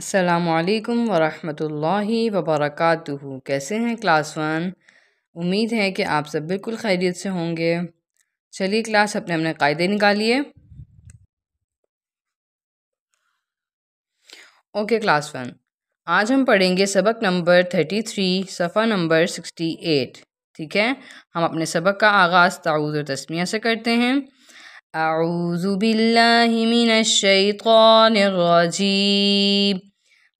السلام علیکم ورحمۃ اللہ وبرکاتہ کیسے ہیں کلاس ون امید ہے کہ آپ سب بالکل خیریت سے ہوں گے چلیے کلاس اپنے اپنے قاعدے نکالیے اوکے کلاس ون آج ہم پڑھیں گے سبق نمبر تھرٹی تھری صفحہ نمبر سکسٹی ایٹ ٹھیک ہے ہم اپنے سبق کا آغاز تعوذ و تسمیہ سے کرتے ہیں اعوذ باللہ من الشیطان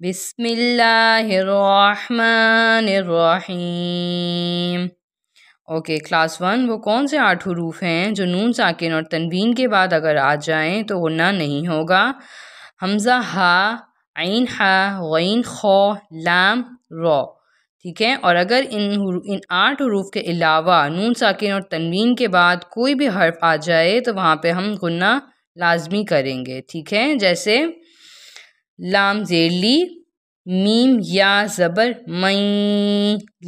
بسم اللہ الرحمن الرحیم اوکے کلاس ون وہ کون سے آٹھ حروف ہیں جو نون ساکن اور تنوین کے بعد اگر آ جائیں تو غنّہ نہیں ہوگا حمزہ ہا عین ہا غین خو لام رو ٹھیک ہے اور اگر ان ان آٹھ حروف کے علاوہ نون ساکن اور تنوین کے بعد کوئی بھی حرف آ جائے تو وہاں پہ ہم غنہ لازمی کریں گے ٹھیک ہے جیسے لام زیر لی میم یا زبر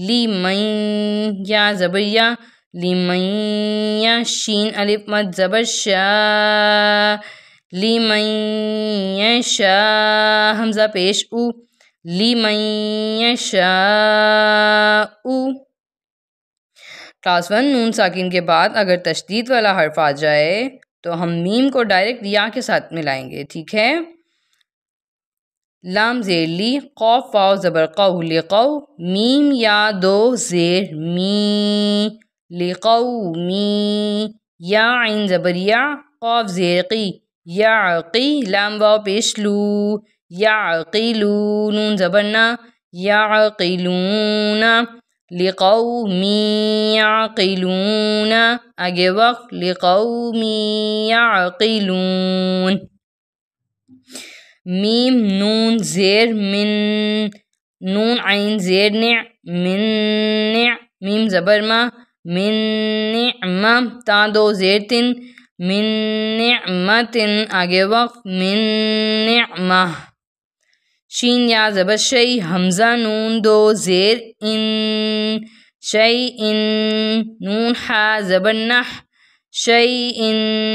لی مئیں یا زبر یا لی یا شین علف مد زبر شا لی مئیں یا حمزہ پیش او لی او کلاس ون نون ساکین کے بعد اگر تشدید والا حرف آ جائے تو ہم میم کو ڈائریکٹ یا کے ساتھ ملائیں گے ٹھیک ہے لام زیر لی قوف وا زبر قو لقو میم یا دو زیر می لقو می یا عین زبر یا قوف زیر قی یا عقی لام واو پیش لو یا نون زبرنا یا عقی لونہ لقو می یا قیلون آگے وقت لقو می یا عقی لون ميم نون زير من نون عين زير نع من نع ميم زبر ما من نعمة تا دو زير تن من نعمة تن آگے وقف من نعمة شين يا زبر شي همزة نون دو زير إن شيء إن نون حا زبر نح شيء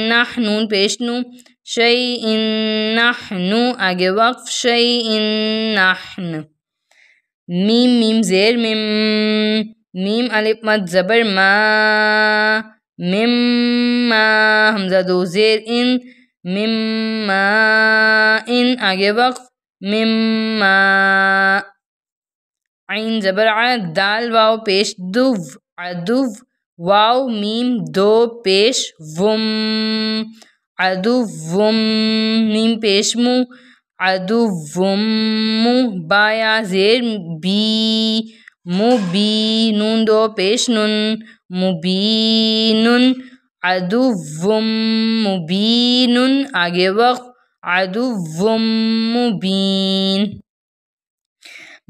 نحن پیشنو شيء نحن آگے وقف شيء نحن ميم ميم زير ميم ميم الف مد زبر ما ميم ما حمزه دو زير ان ميم ما ان آگے وقف ميم ما عين زبر عاد دال واو پیش دو عدو واؤ میم دو پیش وم ادو وم نیم پیش مو ادو وم مو بایا زیر بی مو بی نون دو پیش نون مبینن ادو وم مبینن آگے وقت ادو وم مبین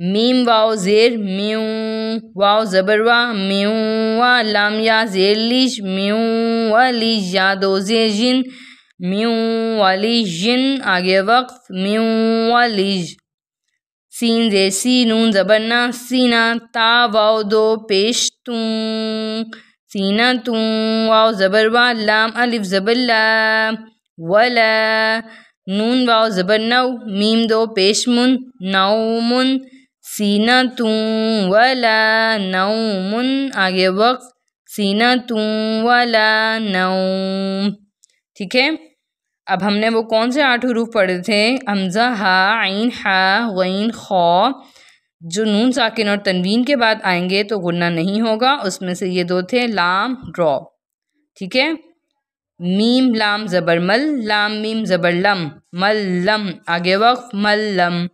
میم واؤ زیر میوں واؤ زبر وا میوں وا لام یا زیر لیش میوں وا لیش یا دو زیر ذن میو والی جن آگے وقت میو والیج سین زیسی نون زبرنا سینا تا واؤ دو پیش تم سینا تم واؤ زبر وا لام الف زبر لا ولا نون واؤ زبر نو میم دو پیش من نو من سینا توں ولا نوم آگے وقت سینا توں ولا نوم ٹھیک ہے اب ہم نے وہ کون سے آٹھ حروف پڑھے تھے حمزہ ہا عین ہا غین خو جو نون ساکن اور تنوین کے بعد آئیں گے تو غنہ نہیں ہوگا اس میں سے یہ دو تھے لام ڈرا ٹھیک ہے میم لام زبر مل لام میم زبر لم مل لم آگے وقف مل لم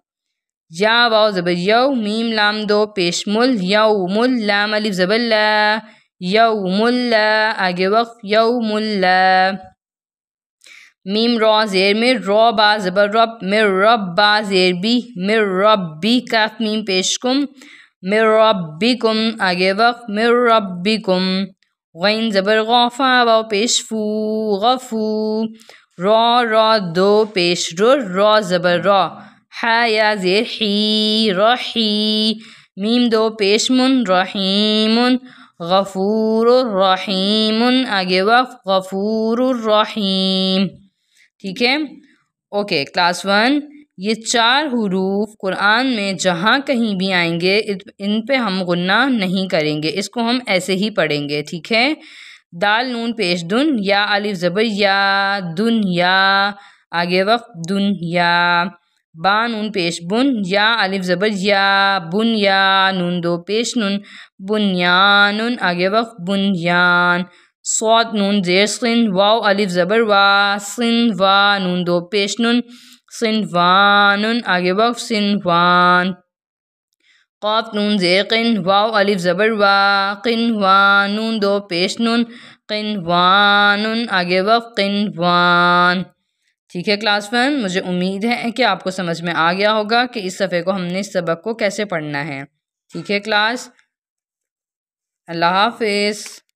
یا واؤ زبر یو میم لام دو پیش مل یو مل لام ملی زبر لا یو مل آگے وقف یو مل میم را زیر میں را با زبر رب مر رب با زیر بی مر رب بی کاف میم پیش کم مر رب بگے رب بی کم غین زبر گو فو پیش فو غفو را را دو پیش رو را زبر را حیا یا ذیخی رحی میم دو پیشمن رحیم غفور الرحیم آگے وقف غفور الرحیم ٹھیک ہے اوکے کلاس ون یہ چار حروف قرآن میں جہاں کہیں بھی آئیں گے ان پہ ہم غنہ نہیں کریں گے اس کو ہم ایسے ہی پڑھیں گے ٹھیک ہے دال نون پیش دن یا زبر یا دن یا آگے وقف دن یا با نون پیش بن یا الف زبر یا بن یا نون دو نوندو پیشن نون آگے وقت بنیان سواد نون ذیخن واؤ علیف ذبر و صن نون سن و نون صنح وانعغ وق صنح قاف نون ذیقین وا علی ذبر و قن و نوند و پیشن قنوان عغے وقن وان ٹھیک ہے کلاس فن مجھے امید ہے کہ آپ کو سمجھ میں آ گیا ہوگا کہ اس صفحے کو ہم نے اس سبق کو کیسے پڑھنا ہے ٹھیک ہے کلاس اللہ حافظ